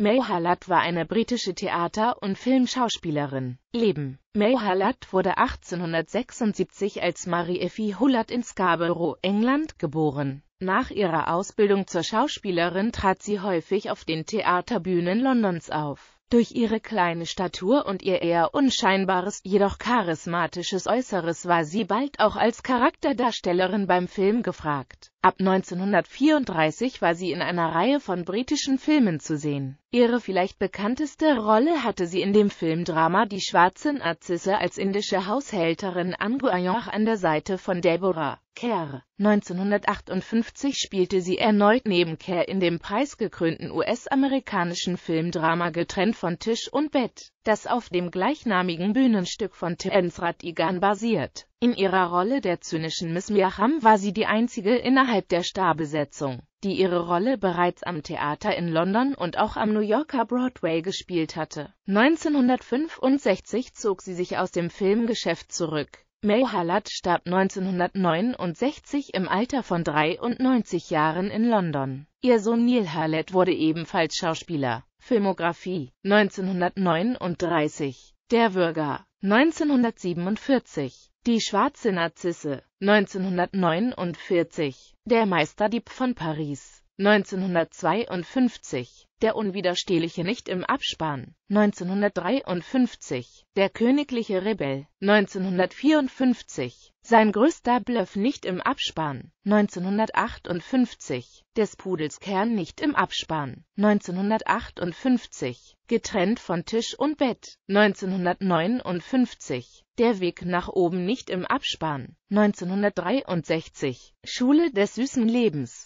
May Hallett war eine britische Theater- und Filmschauspielerin. Leben May Hallett wurde 1876 als Marie Effie Hullard in Scarborough, England, geboren. Nach ihrer Ausbildung zur Schauspielerin trat sie häufig auf den Theaterbühnen Londons auf. Durch ihre kleine Statur und ihr eher unscheinbares, jedoch charismatisches Äußeres war sie bald auch als Charakterdarstellerin beim Film gefragt. Ab 1934 war sie in einer Reihe von britischen Filmen zu sehen. Ihre vielleicht bekannteste Rolle hatte sie in dem Filmdrama Die schwarze Narzisse als indische Haushälterin Angu an der Seite von Deborah Kerr. 1958 spielte sie erneut neben Kerr in dem preisgekrönten US-amerikanischen Filmdrama Getrennt von Tisch und Bett, das auf dem gleichnamigen Bühnenstück von Terence Radigan basiert. In ihrer Rolle der zynischen Miss Miacham war sie die einzige innerhalb der Starbesetzung, die ihre Rolle bereits am Theater in London und auch am New Yorker Broadway gespielt hatte. 1965 zog sie sich aus dem Filmgeschäft zurück. May Hallett starb 1969 im Alter von 93 Jahren in London. Ihr Sohn Neil Hallett wurde ebenfalls Schauspieler. Filmografie 1939 Der Bürger 1947, die Schwarze Narzisse, 1949, der Meisterdieb von Paris, 1952, der Unwiderstehliche nicht im Abspann, 1953, der Königliche Rebell, 1954, sein größter Bluff nicht im Abspann. 1958. Des Pudels Kern nicht im Abspann. 1958. Getrennt von Tisch und Bett. 1959. Der Weg nach oben nicht im Abspann. 1963. Schule des süßen Lebens.